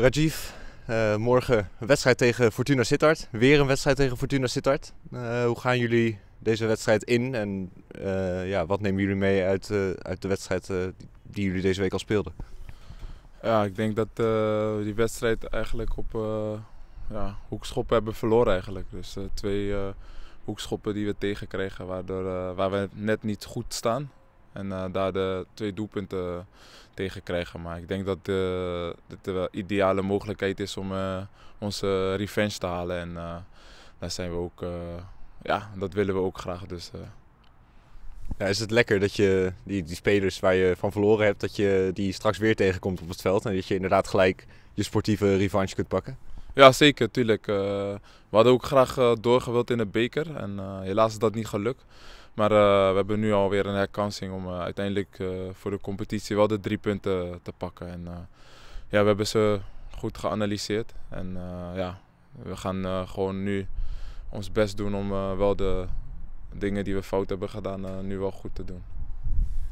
Rajiv, uh, morgen wedstrijd tegen Fortuna Sittard. Weer een wedstrijd tegen Fortuna Sittard. Eh, hoe gaan jullie deze wedstrijd in en eh, ja, wat nemen jullie mee uit, uit de wedstrijd die jullie deze week al speelden? Ja, ik denk dat we die wedstrijd eigenlijk op ja, hoekschoppen hebben verloren eigenlijk. Dus twee hoekschoppen die we tegenkregen waardoor, waar we net niet goed staan. En eh, daar de twee doelpunten tegen krijgen. Maar ik denk dat de, dit de ideale mogelijkheid is om eh, onze revenge te halen. En eh, daar zijn we ook, ja, dat willen we ook graag. Dus, ja, is het lekker dat je die, die spelers waar je van verloren hebt, dat je die straks weer tegenkomt op het veld. En dat je inderdaad gelijk je sportieve revanche kunt pakken? Ja, zeker, tuurlijk. we hadden ook graag doorgewild in de beker. En helaas is dat niet gelukt. Maar eh, we hebben nu alweer een herkansing om eh, uiteindelijk eh, voor de competitie wel de drie punten te pakken. En ja, we hebben ze goed geanalyseerd. En ja, we gaan gewoon nu ons best doen om wel de dingen die we fout hebben gedaan nu wel goed te doen.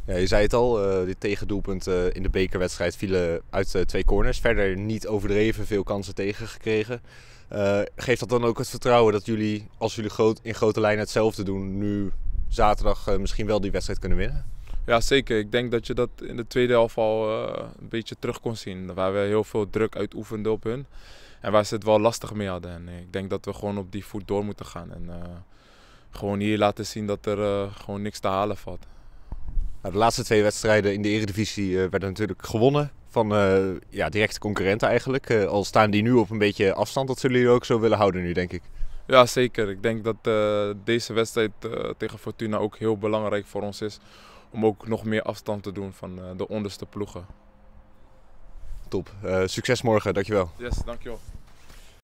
Ja, je zei het al, dit tegendoelpunt in de bekerwedstrijd vielen uit twee corners. Verder niet overdreven veel kansen tegengekregen. geeft dat dan ook het vertrouwen dat jullie, als jullie in grote lijnen hetzelfde doen, nu zaterdag eh, misschien wel die wedstrijd kunnen winnen? Ja, zeker. Ik denk dat je dat in de tweede helft al eh, een beetje terug kon zien. Waar we heel veel druk uitoefenden op hun. En waar ze het wel lastig mee hadden. En eh, ik denk dat we gewoon op die voet door moeten gaan. En gewoon hier laten zien dat er gewoon niks te halen valt. Nou, de laatste twee wedstrijden in de Eredivisie werden natuurlijk gewonnen van ja, directe concurrenten eigenlijk. al staan die nu op een beetje afstand, dat zullen jullie ook zo willen houden nu, denk ik. Ja, zeker. Ik denk dat eh, deze wedstrijd eh, tegen Fortuna ook heel belangrijk voor ons is. Om ook nog meer afstand te doen van eh, de onderste ploegen. Top. succes morgen, dankjewel. Yes, dankjewel.